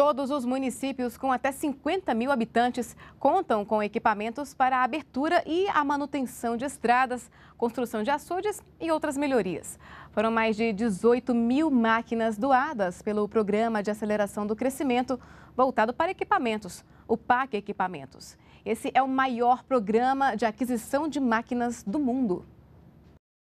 Todos os municípios com até 50 mil habitantes contam com equipamentos para a abertura e a manutenção de estradas, construção de açudes e outras melhorias. Foram mais de 18 mil máquinas doadas pelo Programa de Aceleração do Crescimento, voltado para equipamentos, o PAC Equipamentos. Esse é o maior programa de aquisição de máquinas do mundo.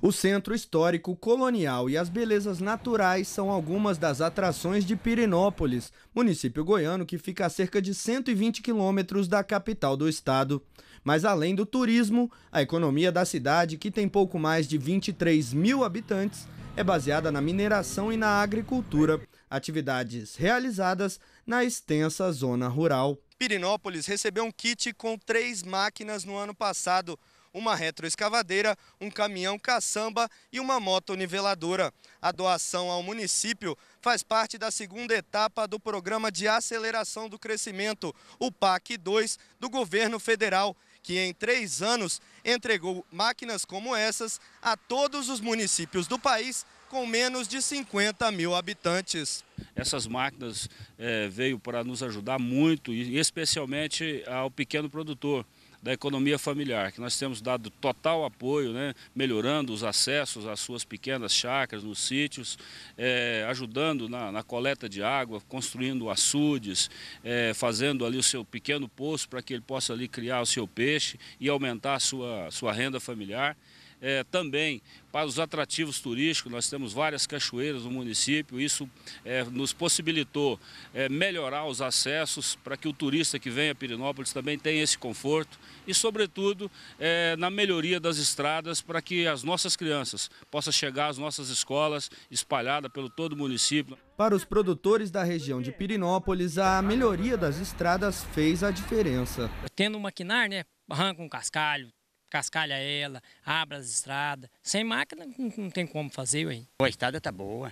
O centro histórico colonial e as belezas naturais são algumas das atrações de Pirinópolis, município goiano que fica a cerca de 120 quilômetros da capital do estado. Mas além do turismo, a economia da cidade, que tem pouco mais de 23 mil habitantes, é baseada na mineração e na agricultura, atividades realizadas na extensa zona rural. Pirinópolis recebeu um kit com três máquinas no ano passado uma retroescavadeira, um caminhão caçamba e uma moto niveladora. A doação ao município faz parte da segunda etapa do Programa de Aceleração do Crescimento, o PAC 2, do governo federal, que em três anos entregou máquinas como essas a todos os municípios do país com menos de 50 mil habitantes. Essas máquinas é, veio para nos ajudar muito, e especialmente ao pequeno produtor da economia familiar, que nós temos dado total apoio, né, melhorando os acessos às suas pequenas chacras, nos sítios, é, ajudando na, na, coleta de água, construindo açudes, é, fazendo ali o seu pequeno poço para que ele possa ali criar o seu peixe e aumentar a sua, sua renda familiar é, também para os atrativos turísticos, nós temos várias cachoeiras no município, isso é, nos possibilitou é, melhorar os acessos para que o turista que vem a Pirinópolis também tenha esse conforto e, sobretudo, é, na melhoria das estradas para que as nossas crianças possam chegar às nossas escolas espalhadas pelo todo o município. Para os produtores da região de Pirinópolis, a melhoria das estradas fez a diferença. Tendo um maquinar, né, arranca um cascalho, cascalha ela, abre as estradas. Sem máquina não, não tem como fazer, ué. A estrada tá boa.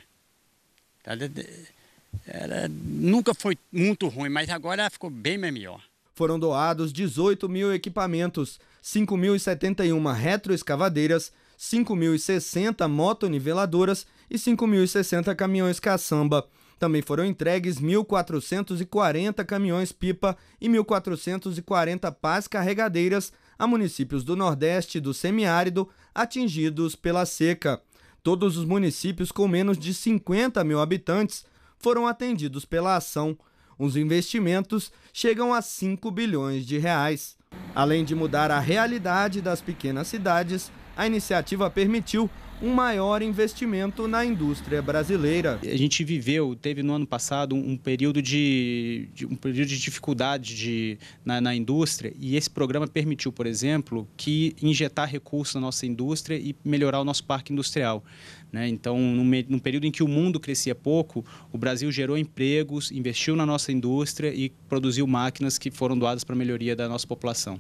A estrada nunca foi muito ruim, mas agora ficou bem melhor. Foram doados 18 mil equipamentos, 5.071 retroescavadeiras, 5.060 motoniveladoras e 5.060 caminhões caçamba. Também foram entregues 1.440 caminhões pipa e 1.440 pás carregadeiras a municípios do Nordeste e do semiárido atingidos pela seca. Todos os municípios com menos de 50 mil habitantes foram atendidos pela ação. Os investimentos chegam a 5 bilhões de reais. Além de mudar a realidade das pequenas cidades, a iniciativa permitiu um maior investimento na indústria brasileira. A gente viveu, teve no ano passado um período de, de um período de dificuldade de, na, na, indústria e esse programa permitiu, por exemplo, que injetar recursos na nossa indústria e melhorar o nosso parque industrial. Né? Então, num, num período em que o mundo crescia pouco, o Brasil gerou empregos, investiu na nossa indústria e produziu máquinas que foram doadas para a melhoria da nossa população.